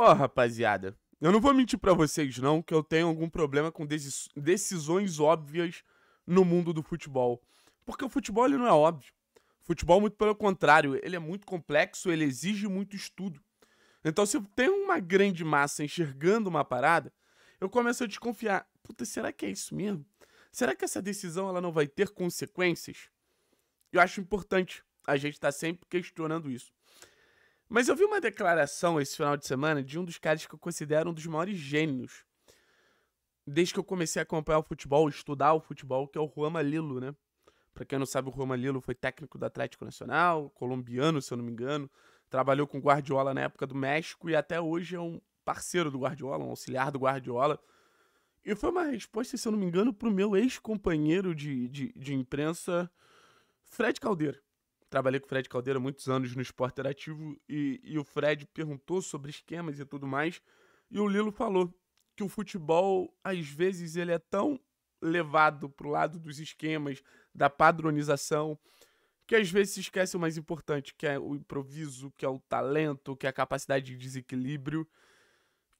Ó, oh, rapaziada, eu não vou mentir para vocês não que eu tenho algum problema com decisões óbvias no mundo do futebol. Porque o futebol ele não é óbvio. O futebol, muito pelo contrário, ele é muito complexo, ele exige muito estudo. Então, se eu tenho uma grande massa enxergando uma parada, eu começo a desconfiar. Puta, será que é isso mesmo? Será que essa decisão ela não vai ter consequências? Eu acho importante a gente estar tá sempre questionando isso. Mas eu vi uma declaração esse final de semana de um dos caras que eu considero um dos maiores gênios. Desde que eu comecei a acompanhar o futebol, estudar o futebol, que é o Juan Malilo, né? Pra quem não sabe, o Juan Malilo foi técnico do Atlético Nacional, colombiano, se eu não me engano. Trabalhou com Guardiola na época do México e até hoje é um parceiro do Guardiola, um auxiliar do Guardiola. E foi uma resposta, se eu não me engano, pro meu ex-companheiro de, de, de imprensa, Fred Caldeira trabalhei com o Fred Caldeira muitos anos no Sport interativo e, e o Fred perguntou sobre esquemas e tudo mais. E o Lilo falou que o futebol, às vezes, ele é tão levado para o lado dos esquemas, da padronização, que às vezes se esquece o mais importante, que é o improviso, que é o talento, que é a capacidade de desequilíbrio.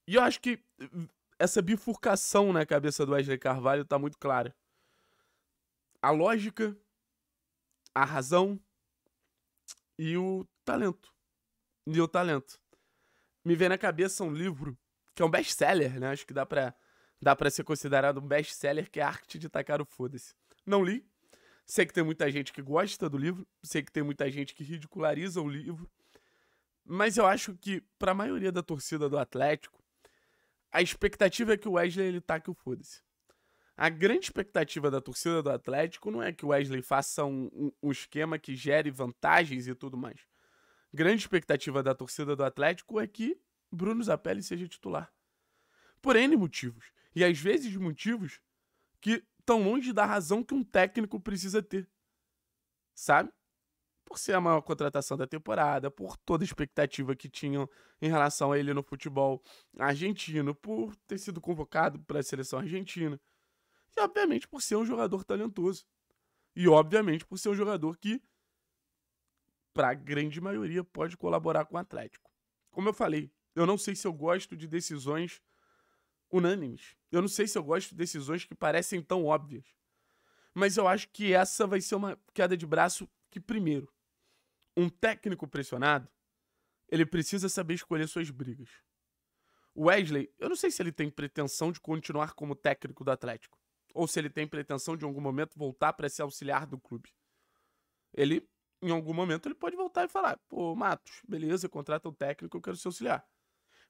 E eu acho que hum, essa bifurcação na cabeça do Wesley Carvalho está muito clara. A lógica, a razão e o talento. E o talento. Me vem na cabeça um livro que é um best-seller, né? Acho que dá pra, dá pra ser considerado um best-seller, que é Arte de Tacar o Foda-se. Não li. Sei que tem muita gente que gosta do livro, sei que tem muita gente que ridiculariza o livro, mas eu acho que, para a maioria da torcida do Atlético, a expectativa é que o Wesley ele taque o foda-se. A grande expectativa da torcida do Atlético não é que o Wesley faça um, um, esquema que gere vantagens e tudo mais. Grande expectativa da torcida do Atlético é que Bruno Zapelli seja titular. Por N motivos. E às vezes motivos que estão longe da razão que um técnico precisa ter. Sabe? Por ser a maior contratação da temporada, por toda a expectativa que tinham em relação a ele no futebol argentino, por ter sido convocado para a seleção argentina e obviamente por ser um jogador talentoso. E obviamente por ser um jogador que, para a grande maioria, pode colaborar com o Atlético. Como eu falei, eu não sei se eu gosto de decisões unânimes. Eu não sei se eu gosto de decisões que parecem tão óbvias. Mas eu acho que essa vai ser uma queda de braço que, primeiro, um técnico pressionado, ele precisa saber escolher suas brigas. Wesley, eu não sei se ele tem pretensão de continuar como técnico do Atlético ou se ele tem pretensão de em algum momento voltar para ser auxiliar do clube. Ele, em algum momento, ele pode voltar e falar: pô, Matos, beleza, contrata o técnico, eu quero ser auxiliar.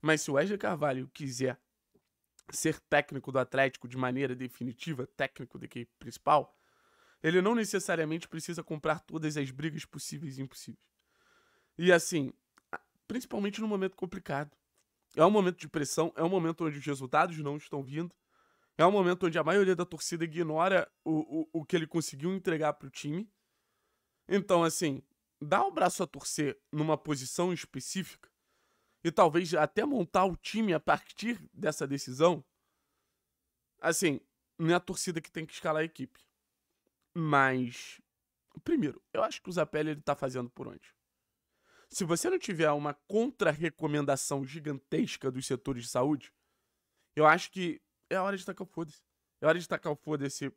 Mas se o Wesley Carvalho quiser ser técnico do Atlético de maneira definitiva, técnico da equipe principal, ele não necessariamente precisa comprar todas as brigas possíveis e impossíveis. E assim, principalmente num momento complicado. É um momento de pressão, é um momento onde os resultados não estão vindo. É um momento onde a maioria da torcida ignora o, o, o que ele conseguiu entregar para o time. Então, assim, dar o braço a torcer numa posição específica e talvez até montar o time a partir dessa decisão, assim, não é a torcida que tem que escalar a equipe. Mas, primeiro, eu acho que o Zapelli ele tá fazendo por onde? Se você não tiver uma contra-recomendação gigantesca dos setores de saúde, eu acho que é hora de tacar o foda-se. É hora de tacar o foda-se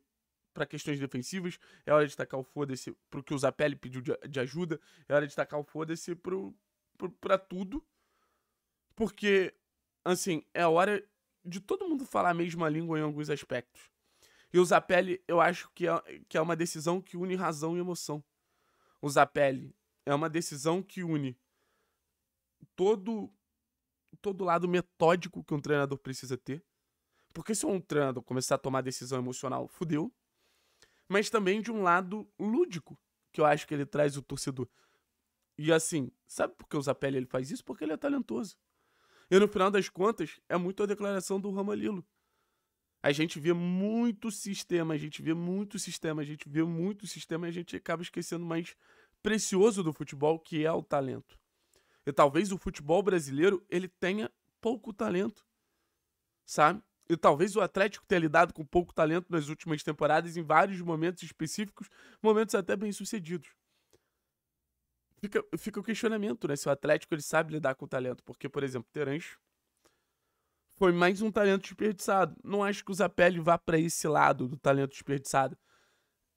para questões defensivas, é hora de tacar o foda-se pro que o Zapelli pediu de, de, ajuda, é hora de tacar o foda-se pro, pro, pra tudo. Porque, assim, é hora de todo mundo falar a mesma língua em alguns aspectos. E o Zapelli, eu acho que é, que é uma decisão que une razão e emoção. O Zapelli é uma decisão que une todo todo lado metódico que um treinador precisa ter porque se o Ontrando começar a tomar decisão emocional, fudeu. Mas também de um lado lúdico, que eu acho que ele traz o torcedor. E assim, sabe por que o Zapelli ele faz isso? Porque ele é talentoso. E no final das contas, é muito a declaração do Ramalilo. A gente vê muito sistema, a gente vê muito sistema, a gente vê muito sistema e a gente acaba esquecendo o mais precioso do futebol, que é o talento. E talvez o futebol brasileiro ele tenha pouco talento, sabe? E talvez o Atlético tenha lidado com pouco talento nas últimas temporadas em vários momentos específicos, momentos até bem sucedidos. Fica, fica o questionamento, né? Se o Atlético ele sabe lidar com talento. Porque, por exemplo, Terence foi mais um talento desperdiçado. Não acho que o Zapelli vá para esse lado do talento desperdiçado.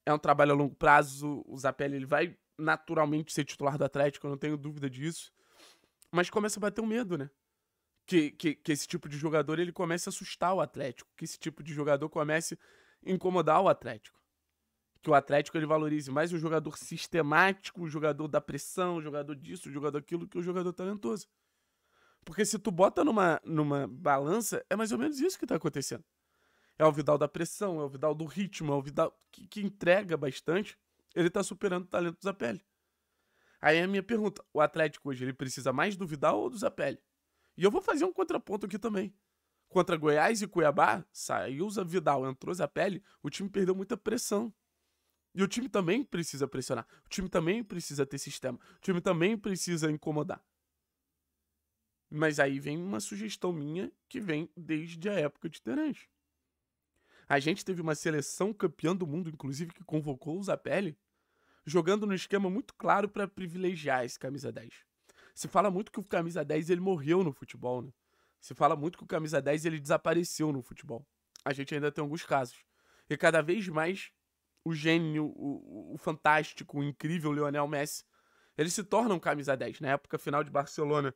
É um trabalho a longo prazo. O Zapelli ele vai naturalmente ser titular do Atlético, eu não tenho dúvida disso. Mas começa a bater um medo, né? que, que, que esse tipo de jogador ele comece a assustar o Atlético, que esse tipo de jogador comece a incomodar o Atlético. Que o Atlético ele valorize mais o jogador sistemático, o jogador da pressão, o jogador disso, o jogador aquilo, que o jogador talentoso. Porque se tu bota numa, numa balança, é mais ou menos isso que tá acontecendo. É o Vidal da pressão, é o Vidal do ritmo, é o Vidal que, que entrega bastante. Ele tá superando o talento do Zapelli. Aí é a minha pergunta, o Atlético hoje, ele precisa mais do Vidal ou do Zapelli? E eu vou fazer um contraponto aqui também. Contra Goiás e Cuiabá, saiu Zé Vidal, entrou Zé pele, o time perdeu muita pressão. E o time também precisa pressionar. O time também precisa ter sistema. O time também precisa incomodar. Mas aí vem uma sugestão minha que vem desde a época de Terence. A gente teve uma seleção campeã do mundo, inclusive, que convocou o Zapelli, jogando num esquema muito claro para privilegiar esse camisa 10. Se fala muito que o camisa 10 ele morreu no futebol, né? Se fala muito que o camisa 10 ele desapareceu no futebol. A gente ainda tem alguns casos. E cada vez mais o gênio, o, o fantástico, o incrível Lionel Messi, ele se torna um camisa 10. Na época final de Barcelona,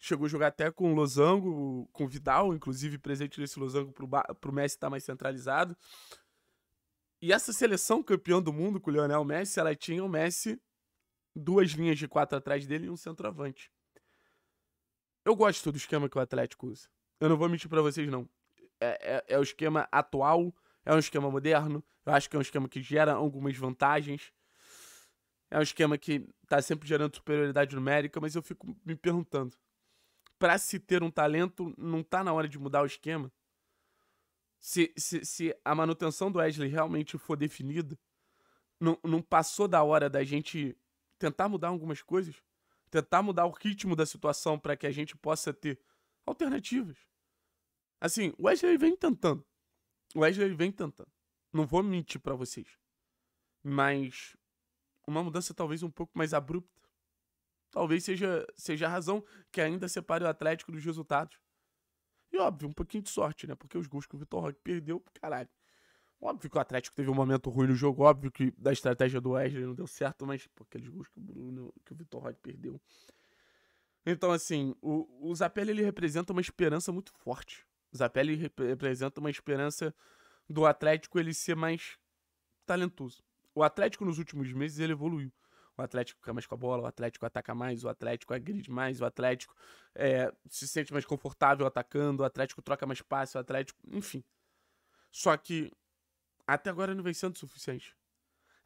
chegou a jogar até com o Losango, com o Vidal, inclusive presente nesse Losango para o Messi estar tá mais centralizado. E essa seleção campeã do mundo com o Lionel Messi, ela tinha o Messi duas linhas de quatro atrás dele e um centroavante. Eu gosto do esquema que o Atlético usa. Eu não vou mentir para vocês, não. É, é, é, o esquema atual, é um esquema moderno. Eu acho que é um esquema que gera algumas vantagens. É um esquema que tá sempre gerando superioridade numérica, mas eu fico me perguntando: para se ter um talento, não tá na hora de mudar o esquema? Se, se, se a manutenção do Wesley realmente for definida, não, não passou da hora da gente tentar mudar algumas coisas, tentar mudar o ritmo da situação para que a gente possa ter alternativas. Assim, o Wesley vem tentando. O Wesley vem tentando. Não vou mentir para vocês. Mas uma mudança talvez um pouco mais abrupta. Talvez seja, seja a razão que ainda separe o Atlético dos resultados. E óbvio, um pouquinho de sorte, né? Porque os gols que o Vitor Roque perdeu, caralho. Óbvio que o Atlético teve um momento ruim no jogo, óbvio que da estratégia do Wesley não deu certo, mas pô, aqueles gols que o Bruno, que o Vitor Roy perdeu. Então, assim, o, o Zapelli ele representa uma esperança muito forte. O Zapelli rep representa uma esperança do Atlético ele ser mais talentoso. O Atlético nos últimos meses ele evoluiu. O Atlético fica mais com a bola, o Atlético ataca mais, o Atlético agride mais, o Atlético é, se sente mais confortável atacando, o Atlético troca mais passe, o Atlético. Enfim. Só que até agora não vem sendo suficiente.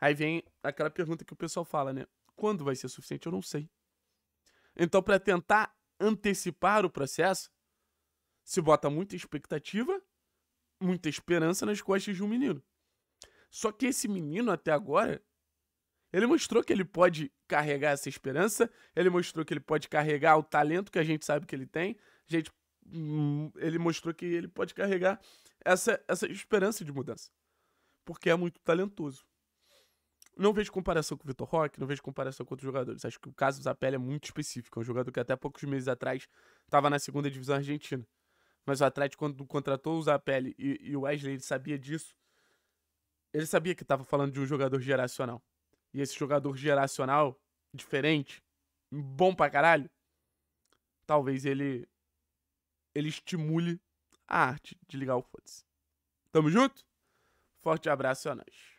Aí vem aquela pergunta que o pessoal fala, né? Quando vai ser suficiente? Eu não sei. Então, para tentar antecipar o processo, se bota muita expectativa, muita esperança nas costas de um menino. Só que esse menino, até agora, ele mostrou que ele pode carregar essa esperança, ele mostrou que ele pode carregar o talento que a gente sabe que ele tem, a gente, hum, ele mostrou que ele pode carregar essa, essa esperança de mudança porque é muito talentoso. Não vejo comparação com o Vitor Roque, não vejo comparação com outros jogadores. Acho que o caso do Zapelli é muito específico. É um jogador que até poucos meses atrás estava na segunda divisão argentina. Mas o Atlético, quando contratou o Zapelli e, e o Wesley, ele sabia disso. Ele sabia que estava falando de um jogador geracional. E esse jogador geracional, diferente, bom pra caralho, talvez ele ele estimule a arte de ligar o foda-se. Tamo junto? Forte abraço a nós.